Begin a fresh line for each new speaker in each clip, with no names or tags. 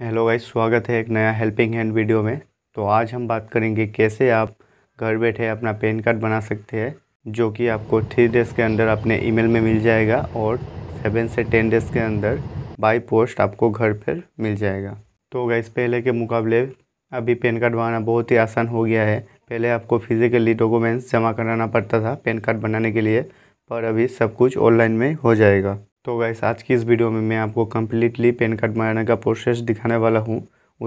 hello guys स्वागत है एक नया हेल्पिंग हैंड वीडियो में तो आज हम बात करेंगे कैसे आप घर बैठे अपना पैन कार्ड बना सकते हैं जो कि आपको थ्री डेज़ के अंदर अपने ईमेल में मिल जाएगा और सेवन से टेन डेज़ के अंदर बाई पोस्ट आपको घर पर मिल जाएगा तो गाइस पहले के मुकाबले अभी पैन कार्ड बनाना बहुत ही आसान हो गया है पहले आपको फिज़िकली डॉक्यूमेंट्स जमा कराना पड़ता था पैन कार्ड बनाने के लिए पर अभी सब कुछ ऑनलाइन में हो जाएगा तो वैसे आज की इस वीडियो में मैं आपको कम्प्लीटली पेन कार्ड बनाने का प्रोसेस दिखाने वाला हूँ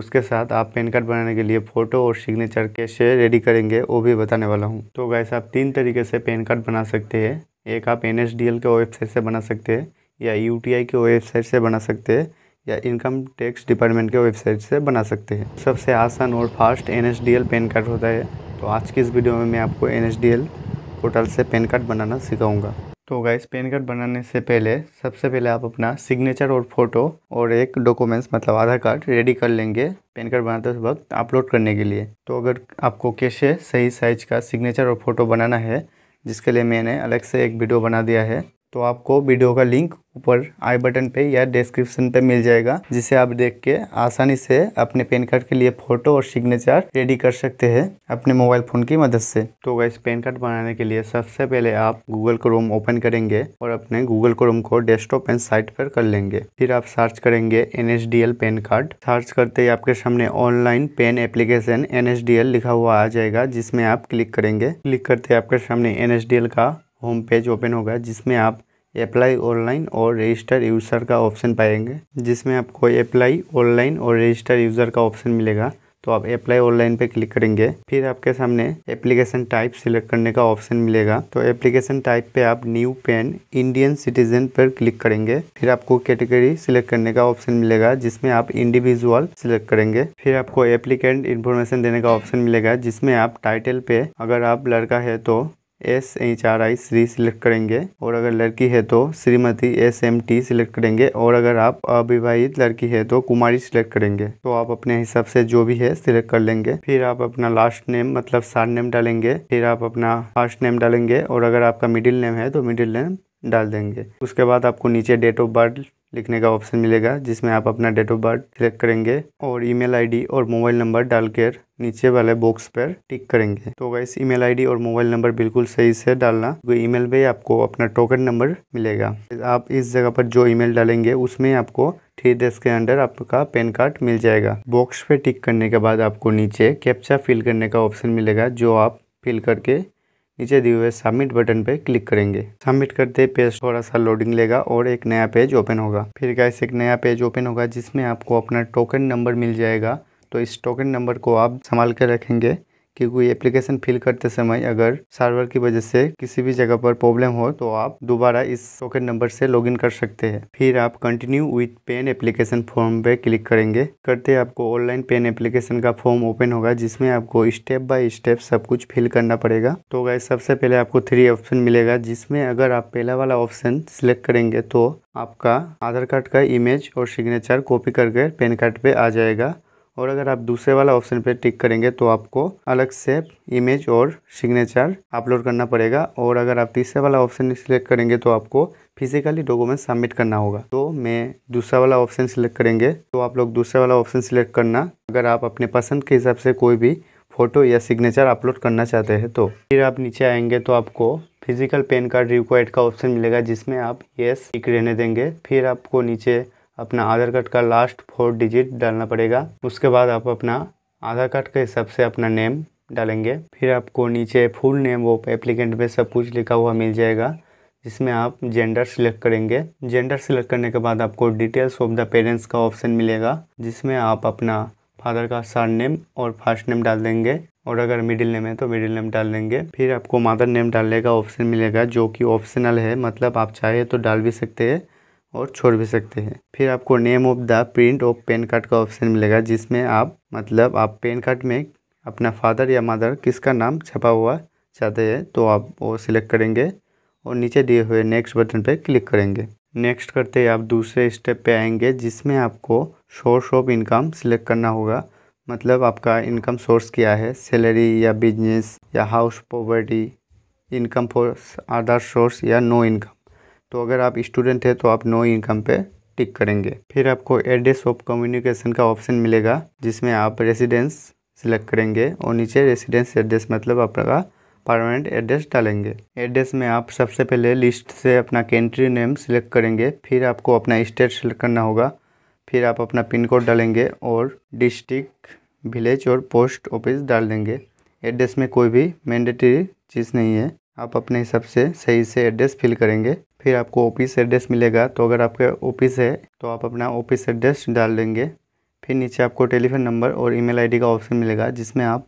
उसके साथ आप पेन कार्ड बनाने के लिए फ़ोटो और सिग्नेचर कैसे रेडी करेंगे वो भी बताने वाला हूँ तो वैसे आप तीन तरीके से पेन कार्ड बना सकते हैं एक आप एन एस डी एल के वेबसाइट से बना सकते हैं या यू टी आई के वेबसाइट से बना सकते हैं या इनकम टैक्स डिपार्टमेंट के वेबसाइट से बना सकते हैं सबसे आसान और fast N S D L PAN card होता है तो आज की इस वीडियो में मैं आपको N S D L portal से पेन कार्ड बनाना सिखाऊंगा तो गाइस पेन कार्ड बनाने से पहले सबसे पहले आप अपना सिग्नेचर और फोटो और एक डॉक्यूमेंट्स मतलब आधार कार्ड रेडी कर लेंगे पेन कार्ड बनाते वक्त अपलोड करने के लिए तो अगर आपको कैसे सही साइज का सिग्नेचर और फोटो बनाना है जिसके लिए मैंने अलग से एक वीडियो बना दिया है तो आपको वीडियो का लिंक ऊपर आई बटन पे या डिस्क्रिप्शन पे मिल जाएगा जिसे आप देख के आसानी से अपने पैन कार्ड के लिए फोटो और सिग्नेचर रेडी कर सकते हैं अपने मोबाइल फ़ोन की मदद से तो वह पैन कार्ड बनाने के लिए सबसे पहले आप गूगल क्रोम ओपन करेंगे और अपने गूगल क्रोम को डेस्कटॉप एंड साइट पर कर लेंगे फिर आप सर्च करेंगे एन पैन कार्ड सर्च करते ही आपके सामने ऑनलाइन पेन एप्लीकेशन एन लिखा हुआ आ जाएगा जिसमें आप क्लिक करेंगे क्लिक करते आपके सामने एन का होम पेज ओपन होगा जिसमें आप अप्लाई ऑनलाइन और रजिस्टर यूज़र का ऑप्शन पाएंगे जिसमें आपको अप्लाई ऑनलाइन और रजिस्टर यूज़र का ऑप्शन मिलेगा तो आप अप्लाई ऑनलाइन पे क्लिक करेंगे फिर आपके सामने एप्लीकेशन टाइप सिलेक्ट करने का ऑप्शन मिलेगा तो एप्लीकेशन टाइप पे आप न्यू पेन इंडियन सिटीजन पर क्लिक करेंगे फिर आपको कैटेगरी सिलेक्ट करने का ऑप्शन मिलेगा जिसमें आप इंडिविजुअल सिलेक्ट करेंगे फिर आपको एप्लीकेंट इन्फॉर्मेशन देने का ऑप्शन मिलेगा जिसमें आप टाइटल पे अगर आप लड़का है तो S H R I Shri select करेंगे और अगर लड़की है तो Shrimati S M T select करेंगे और अगर आप अविवाहित लड़की है तो कुमारी सिलेक्ट करेंगे तो आप अपने हिसाब से जो भी है सिलेक्ट कर लेंगे फिर आप अपना लास्ट नेम मतलब सार नेम डालेंगे फिर आप अपना फर्स्ट नेम डालेंगे और अगर आपका मिडिल नेम है तो मिडिल नेम डाल देंगे उसके बाद आपको नीचे डेट ऑफ बर्थ लिखने का ऑप्शन मिलेगा जिसमें आप अपना डेट ऑफ बर्थ सिलेक्ट करेंगे और ईमेल आईडी और मोबाइल नंबर डालकर नीचे वाले बॉक्स पर टिक करेंगे तो वैस ईमेल आईडी और मोबाइल नंबर बिल्कुल सही से डालना ई ईमेल पे आपको अपना टोकन नंबर मिलेगा आप इस जगह पर जो ईमेल डालेंगे उसमें आपको थ्री डेज के अंडर आपका पैन कार्ड मिल जाएगा बॉक्स पे टिक करने के बाद आपको नीचे कैप्चा फिल करने का ऑप्शन मिलेगा जो आप फिल करके नीचे दिए हुए सबमिट बटन पे क्लिक करेंगे सबमिट करते पेज थोड़ा सा लोडिंग लेगा और एक नया पेज ओपन होगा फिर गैस एक नया पेज ओपन होगा जिसमें आपको अपना टोकन नंबर मिल जाएगा तो इस टोकन नंबर को आप संभाल कर रखेंगे कि कोई एप्लीकेशन फिल करते समय अगर सर्वर की वजह से किसी भी जगह पर प्रॉब्लम हो तो आप दोबारा इस सॉकेट नंबर से लॉगिन कर सकते हैं फिर आप continue with PAN application form पे क्लिक करेंगे करते आपको ऑनलाइन पेन एप्लीकेशन का फॉर्म ओपन होगा जिसमें आपको स्टेप बाय स्टेप सब कुछ फिल करना पड़ेगा तो गाइज सबसे पहले आपको थ्री ऑप्शन मिलेगा जिसमें अगर आप पहला वाला ऑप्शन सिलेक्ट करेंगे तो आपका आधार कार्ड का इमेज और सिग्नेचर कॉपी करके पेन कार्ड पे आ जाएगा और अगर आप दूसरे वाला ऑप्शन पर टिक करेंगे तो आपको अलग से इमेज और सिग्नेचर अपलोड करना पड़ेगा और अगर आप तीसरे वाला ऑप्शन सिलेक्ट करेंगे तो आपको फिजिकली डॉक्यूमेंट सबमिट करना होगा तो मैं दूसरा वाला ऑप्शन सिलेक्ट करेंगे तो आप लोग दूसरा वाला ऑप्शन सिलेक्ट करना अगर आप अपने पसंद के हिसाब से कोई भी फ़ोटो या सिग्नेचर अपलोड करना चाहते हैं तो फिर आप नीचे आएंगे तो आपको फिजिकल पेन कार्ड रिक्वायर्ड का ऑप्शन मिलेगा जिसमें आप येस टिक रहने देंगे फिर आपको नीचे अपना आधार कार्ड का लास्ट फोर डिजिट डालना पड़ेगा उसके बाद आप अपना आधार कार्ड के हिसाब से अपना नेम डालेंगे फिर आपको नीचे फुल नेम वो एप्लीकेंट में सब कुछ लिखा हुआ मिल जाएगा जिसमें आप जेंडर सिलेक्ट करेंगे जेंडर सिलेक्ट करने के बाद आपको डिटेल्स ऑफ द पेरेंट्स का ऑप्शन मिलेगा जिसमें आप अपना फादर का सार नेम और फर्स्ट नेम डाल देंगे और अगर मिडिल नेम है तो मिडिल नेम डाल देंगे फिर आपको मदर नेम डालने का ऑप्शन मिलेगा जो कि ऑप्शनल है मतलब आप चाहे तो डाल भी सकते हैं और छोड़ भी सकते हैं फिर आपको name of the print of PAN card का ऑप्शन मिलेगा जिसमें आप मतलब आप पैन कार्ड में अपना फादर या मदर किसका नाम छपा हुआ चाहते हैं तो आप वो सिलेक्ट करेंगे और नीचे दिए हुए नेक्स्ट बटन पर क्लिक करेंगे नेक्स्ट करते ही आप दूसरे स्टेप पे आएंगे जिसमें आपको सोर्स ऑफ इनकम सिलेक्ट करना होगा मतलब आपका इनकम सोर्स क्या है सैलरी या बिजनेस या house property income for other source या नो इनकम तो अगर आप स्टूडेंट हैं तो आप नो इनकम पे टिक करेंगे फिर आपको एड्रेस ऑफ कम्युनिकेशन का ऑप्शन मिलेगा जिसमें आप रेजिडेंस सिलेक्ट करेंगे और नीचे रेजिडेंस एड्रेस मतलब आपका परमानेंट एड्रेस डालेंगे एड्रेस में आप सबसे पहले लिस्ट से अपना कंट्री नेम सिलेक्ट करेंगे फिर आपको अपना स्टेट सिलेक्ट करना होगा फिर आप अपना पिन कोड डालेंगे और डिस्ट्रिक्ट विलेज और पोस्ट ऑफिस डाल देंगे एड्रेस में कोई भी मैंडेटरी चीज़ नहीं है आप अपने हिसाब से सही से एड्रेस फिल करेंगे फिर आपको ऑफिस एड्रेस मिलेगा तो अगर आपके ऑफिस है तो आप अपना ऑफिस एड्रेस डाल देंगे फिर नीचे आपको टेलीफोन नंबर और ईमेल आईडी का ऑप्शन मिलेगा जिसमें आप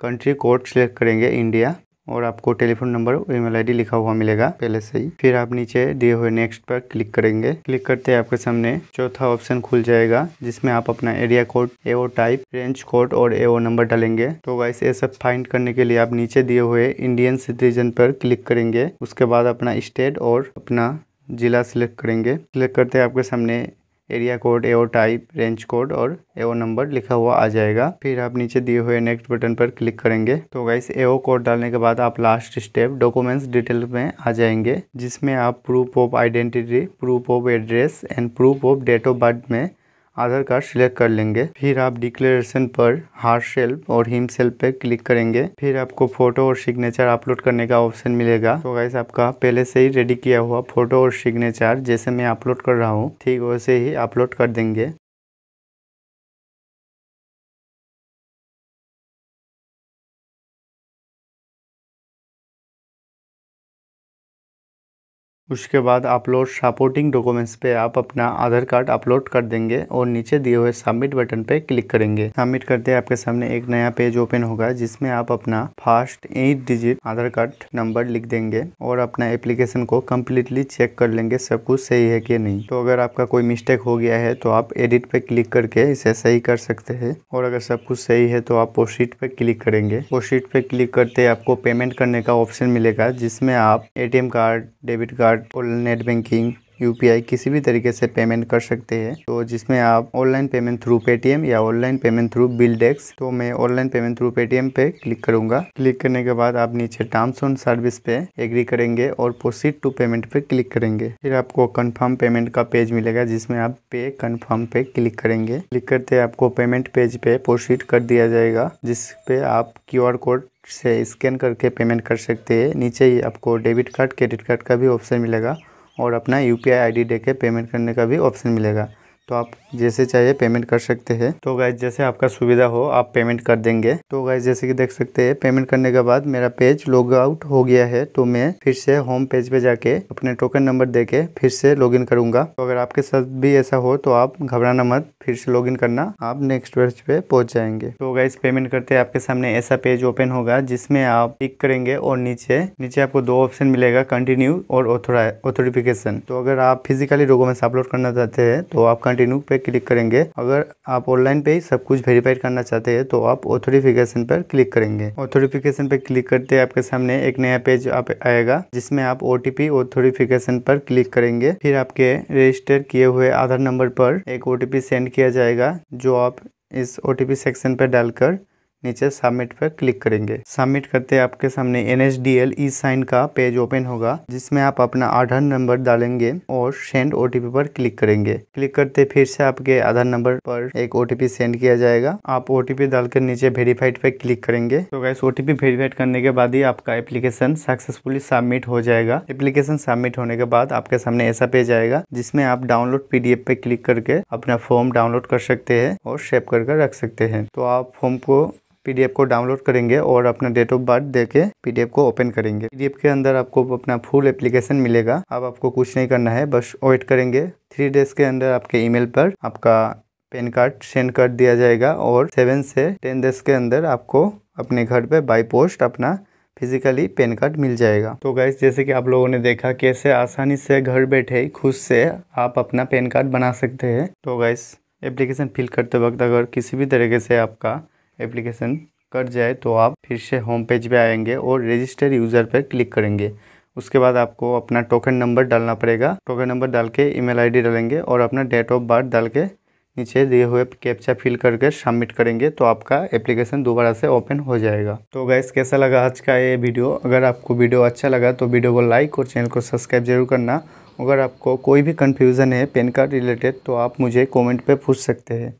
कंट्री कोड सेलेक्ट करेंगे इंडिया और आपको टेलीफोन नंबर और ईमेल आईडी लिखा हुआ मिलेगा पहले से ही फिर आप नीचे दिए हुए नेक्स्ट पर क्लिक करेंगे क्लिक करते हैं आपके सामने चौथा ऑप्शन खुल जाएगा जिसमें आप अपना area code AO type range code और एओ नंबर डालेंगे तो वाइस ये सब फाइंड करने के लिए आप नीचे दिए हुए इंडियन सिटीजन पर क्लिक करेंगे उसके बाद अपना स्टेट और अपना जिला सिलेक्ट करेंगे सिलेक्ट करते आपके सामने area code AO type range code और एओ नंबर लिखा हुआ आ जाएगा फिर आप नीचे दिए हुए नेक्स्ट बटन पर क्लिक करेंगे तो गाइस एओ कोड डालने के बाद आप लास्ट स्टेप डॉक्यूमेंट्स डिटेल में आ जाएंगे जिसमें आप proof of identity proof of address and proof of date of birth में आधार कार्ड सिलेक्ट कर लेंगे फिर आप डिक्लेरेशन पर हार सेल्फ और हिम सेल्फ पे क्लिक करेंगे फिर आपको फोटो और सिग्नेचर अपलोड करने का ऑप्शन मिलेगा तो गाइस आपका पहले से ही रेडी किया हुआ फोटो और सिग्नेचर जैसे मैं अपलोड कर रहा हूँ ठीक वैसे ही अपलोड कर देंगे उसके बाद अपलोड सपोर्टिंग डॉक्यूमेंट्स पे आप अपना आधार कार्ड अपलोड कर देंगे और नीचे दिए हुए सबमिट बटन पे क्लिक करेंगे सबमिट करते हैं आपके सामने एक नया पेज ओपन होगा जिसमें आप अपना first eight digit Aadhaar card number लिख देंगे और अपना एप्लीकेशन को कम्प्लीटली चेक कर लेंगे सब कुछ सही है कि नहीं तो अगर आपका कोई मिस्टेक हो गया है तो आप एडिट पे क्लिक करके इसे सही कर सकते है और अगर सब कुछ सही है तो आप पोस्टिट पे क्लिक करेंगे पोस्टिट पे क्लिक करते आपको पेमेंट करने का ऑप्शन मिलेगा जिसमें आप ATM card debit card card net banking UPI किसी भी तरीके से पेमेंट कर सकते हैं तो जिसमें आप ऑनलाइन पेमेंट थ्रू पेटीएम या online payment through bill desk तो मैं ऑनलाइन पेमेंट थ्रू पेटीएम पे क्लिक करूंगा क्लिक करने के बाद आप नीचे टर्म्स ऑन सर्विस पे एग्री करेंगे और प्रोसीड टू पेमेंट पे क्लिक करेंगे फिर आपको कन्फर्म पेमेंट का पेज मिलेगा जिसमें आप पे कन्फर्म पे क्लिक करेंगे क्लिक करते आपको पेमेंट पेज पे प्रोसीड कर दिया जाएगा जिसपे आप क्यू कोड से स्कैन करके पेमेंट कर सकते हैं नीचे ही आपको डेबिट कार्ड क्रेडिट कार्ड का भी ऑप्शन मिलेगा और अपना यू पी आई पेमेंट करने का भी ऑप्शन मिलेगा तो आप जैसे चाहिए पेमेंट कर सकते हैं तो गाइज जैसे आपका सुविधा हो आप पेमेंट कर देंगे तो गाइज जैसे कि देख सकते हैं पेमेंट करने के बाद मेरा पेज लॉग आउट हो गया है तो मैं फिर से होम पेज पे जाके अपने टोकन नंबर देके फिर से लॉगिन करूंगा तो अगर आपके साथ भी ऐसा हो तो आप घबराना मत फिर से लॉगिन करना आप नेक्स्ट वर्ष पे पहुंच जाएंगे तो गाइस पेमेंट करते हैं आपके सामने ऐसा पेज ओपन होगा जिसमें आप क्लिक करेंगे और नीचे नीचे आपको दो ऑप्शन मिलेगा कंटिन्यू और ऑथोरिफिकेशन तो अगर आप फिजिकली डॉक्यूमेंट्स अपलोड करना चाहते हैं तो आप कंटिन्यू पे क्लिक करेंगे अगर आप ऑनलाइन पे सब कुछ वेरीफाइड करना चाहते हैं तो आप ऑथोरिफिकेशन पर क्लिक करेंगे ऑथोरिफिकेशन पे क्लिक करते आपके सामने एक नया पेज आप आएगा जिसमें आप ओ ऑथोरिफिकेशन पर क्लिक करेंगे फिर आपके रजिस्टर किए हुए आधार नंबर पर एक ओ सेंड किया जाएगा जो आप इस ओ सेक्शन पर डालकर नीचे सबमिट पर क्लिक करेंगे सबमिट करते आपके सामने N H D L E sign का पेज ओपन होगा जिसमें आप अपना आधार नंबर डालेंगे और सेंड ओटीपी पर क्लिक करेंगे क्लिक करते फिर से आपके आधार नंबर पर एक पी सेंड किया जाएगा आप ओटीपी डालकर नीचे वेरीफाइड पर क्लिक करेंगे तो गैस पी वेरीफाइड करने के बाद ही आपका एप्लीकेशन सक्सेसफुली सबमिट हो जाएगा एप्लीकेशन सबमिट होने के बाद आपके सामने ऐसा पेज आएगा जिसमें आप डाउनलोड एफ पे क्लिक करके अपना फॉर्म डाउनलोड कर सकते हैं और सेव करके रख सकते हैं तो आप फॉर्म को पीडीएफ को डाउनलोड करेंगे और अपना डेट ऑफ बर्थ दे के पीडीएफ को ओपन करेंगे पीडीएफ के अंदर आपको अपना फुल एप्लीकेशन मिलेगा अब आपको कुछ नहीं करना है बस वेट करेंगे थ्री डेज के अंदर आपके ईमेल पर आपका पैन कार्ड सेंड कर दिया जाएगा और सेवन से टेन डेज के अंदर आपको अपने घर पे बाई पोस्ट अपना फिजिकली पैन कार्ड मिल जाएगा तो गैस जैसे कि आप लोगों ने देखा कैसे आसानी से घर बैठे ही खुद से आप अपना पैन कार्ड बना सकते हैं तो गैस एप्लीकेशन फिल करते वक्त अगर किसी भी तरीके से आपका एप्लीकेशन कट जाए तो आप फिर से होम पेज पे आएंगे और रजिस्टर यूज़र पर क्लिक करेंगे उसके बाद आपको अपना टोकन नंबर डालना पड़ेगा टोकन नंबर डाल के ई मेल डालेंगे और अपना डेट ऑफ बर्थ डाल के नीचे दिए हुए कैप्चा फिल करके सबमिट करेंगे तो आपका एप्लीकेशन दोबारा से ओपन हो जाएगा तो गैस कैसा लगा आज का ये वीडियो अगर आपको वीडियो अच्छा लगा तो वीडियो को लाइक और चैनल को सब्सक्राइब जरूर करना अगर आपको कोई भी कन्फ्यूज़न है पेन कार्ड रिलेटेड तो आप मुझे कमेंट पे पूछ सकते हैं